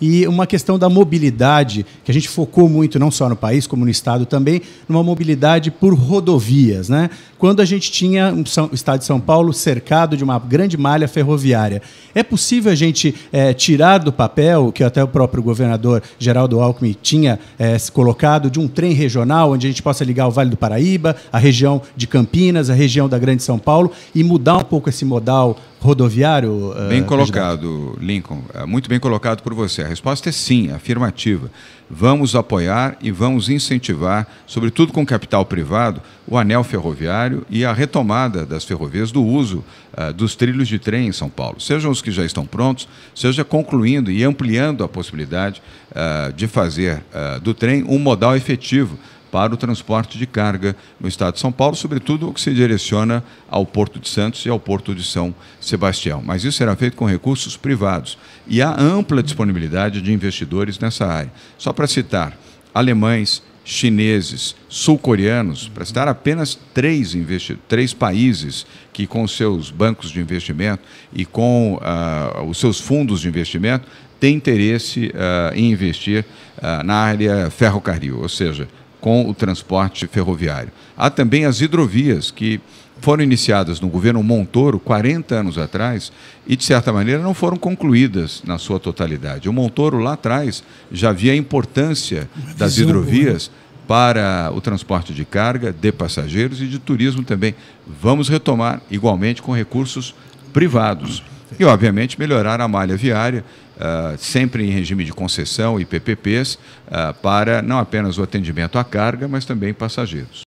e uma questão da mobilidade, que a gente focou muito, não só no país, como no Estado também, numa mobilidade por rodovias. Né? Quando a gente tinha um o Estado de São Paulo cercado de uma grande malha ferroviária. É possível a gente é, tirar do papel, que até o próprio governador Geraldo Alckmin tinha é, colocado, de um trem regional, onde a gente possa ligar o Vale do Paraíba, a região de Campinas, a região da Grande São Paulo, e mudar um pouco esse modal rodoviário? Eh, bem colocado, Lincoln. Eh, muito bem colocado por você. A resposta é sim, afirmativa. Vamos apoiar e vamos incentivar, sobretudo com capital privado, o anel ferroviário e a retomada das ferrovias do uso uh, dos trilhos de trem em São Paulo, sejam os que já estão prontos, seja concluindo e ampliando a possibilidade uh, de fazer uh, do trem um modal efetivo para o transporte de carga no estado de São Paulo, sobretudo o que se direciona ao Porto de Santos e ao Porto de São Sebastião. Mas isso será feito com recursos privados e há ampla disponibilidade de investidores nessa área. Só para citar, alemães, chineses, sul-coreanos, para citar apenas três, três países que, com seus bancos de investimento e com uh, os seus fundos de investimento, têm interesse uh, em investir uh, na área ferrocarril, ou seja, com o transporte ferroviário. Há também as hidrovias, que foram iniciadas no governo Montoro 40 anos atrás e, de certa maneira, não foram concluídas na sua totalidade. O Montoro, lá atrás, já via a importância das né? hidrovias para o transporte de carga, de passageiros e de turismo também. Vamos retomar, igualmente, com recursos privados. E, obviamente, melhorar a malha viária, uh, sempre em regime de concessão e PPPs, uh, ah, para não apenas o atendimento à carga, mas também passageiros.